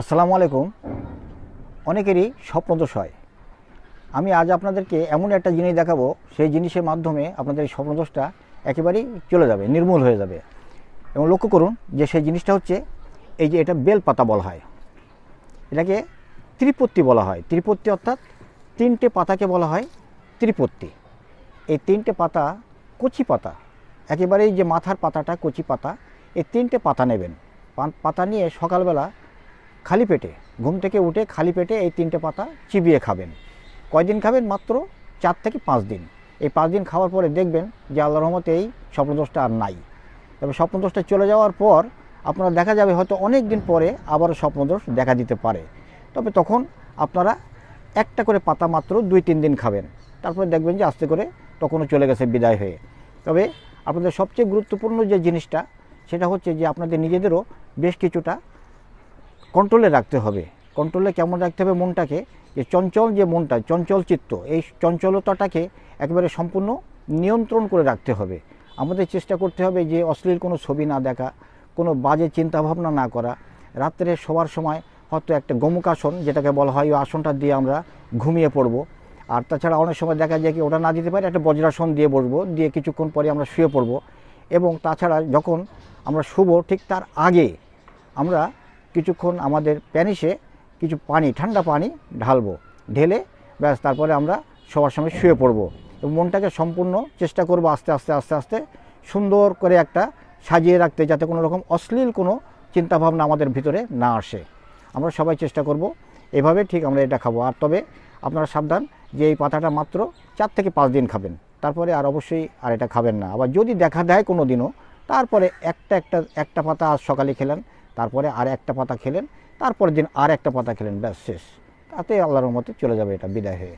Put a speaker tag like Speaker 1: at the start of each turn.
Speaker 1: আসসালামু আলাইকুম অনেকেরই স্বপ্নদোষ হয় আমি আজ আপনাদেরকে এমন একটা জিনিস দেখাবো সেই জিনিসের মাধ্যমে আপনাদের এই স্বপ্নদোষটা একেবারেই চলে যাবে নির্মূল হয়ে যাবে এবং লক্ষ্য করুন যে সেই জিনিসটা হচ্ছে এই যে এটা বেল পাতা বলা হয় এটাকে ত্রিপত্তি বলা হয় ত্রিপত্তি অর্থাৎ তিনটে পাতাকে বলা হয় ত্রিপত্তি এই তিনটে পাতা কচি পাতা একেবারেই যে মাথার পাতাটা কচি পাতা এই তিনটে পাতা নেবেন পাতা নিয়ে সকালবেলা খালি পেটে ঘুম থেকে উঠে খালি পেটে এই তিনটে পাতা চিবিয়ে খাবেন কয়দিন খাবেন মাত্র চার থেকে পাঁচ দিন এই পাঁচ দিন খাওয়ার পরে দেখবেন যে আল্লাহ রহমতে এই স্বপ্নদোষটা আর নাই তবে স্বপ্নদোষটা চলে যাওয়ার পর আপনারা দেখা যাবে হয়তো অনেক দিন পরে আবারও স্বপ্নদোষ দেখা দিতে পারে তবে তখন আপনারা একটা করে পাতা মাত্র দুই তিন দিন খাবেন তারপরে দেখবেন যে আস্তে করে তখনও চলে গেছে বিদায় হয়ে তবে আপনাদের সবচেয়ে গুরুত্বপূর্ণ যে জিনিসটা সেটা হচ্ছে যে আপনাদের নিজেদেরও বেশ কিছুটা কন্ট্রোলে রাখতে হবে কন্ট্রোলে কেমন রাখতে হবে মনটাকে যে চঞ্চল যে মনটা চঞ্চল চিত্ত এই চঞ্চলতাটাকে একেবারে সম্পূর্ণ নিয়ন্ত্রণ করে রাখতে হবে আমাদের চেষ্টা করতে হবে যে অশ্লীল কোনো ছবি না দেখা কোনো বাজে চিন্তাভাবনা না করা রাত্রে শোবার সময় হয়তো একটা গমুকাসন যেটাকে বলা হয় ওই আসনটা দিয়ে আমরা ঘুমিয়ে পড়ব আর তাছাড়া অনেক সময় দেখা যায় কি ওটা না দিতে পারে একটা বজ্রাসন দিয়ে বসবো দিয়ে কিছুক্ষণ পরে আমরা শুয়ে পড়ব এবং তাছাড়া যখন আমরা শুব ঠিক তার আগে আমরা কিছুক্ষণ আমাদের প্যানিসে কিছু পানি ঠান্ডা পানি ঢালবো ঢেলে ব্যাস তারপরে আমরা সবার সঙ্গে শুয়ে পড়বো এবং মনটাকে সম্পূর্ণ চেষ্টা করব আস্তে আস্তে আস্তে আস্তে সুন্দর করে একটা সাজিয়ে রাখতে যাতে কোনো রকম অশ্লীল কোনো চিন্তাভাবনা আমাদের ভিতরে না আসে আমরা সবাই চেষ্টা করব এভাবে ঠিক আমরা এটা খাবো আর তবে আপনারা সাবধান যে এই পাতাটা মাত্র চার থেকে পাঁচ দিন খাবেন তারপরে আর অবশ্যই আর এটা খাবেন না আবার যদি দেখা দেয় কোনো দিনও তারপরে একটা একটা একটা পাতা আজ সকালে খেলেন তারপরে আর একটা পাতা খেলেন তারপর দিন আর একটা পাতা খেলেন ব্যাস শেষ তাতে আল্লাহর মতে চলে যাবে এটা বিদায় হয়ে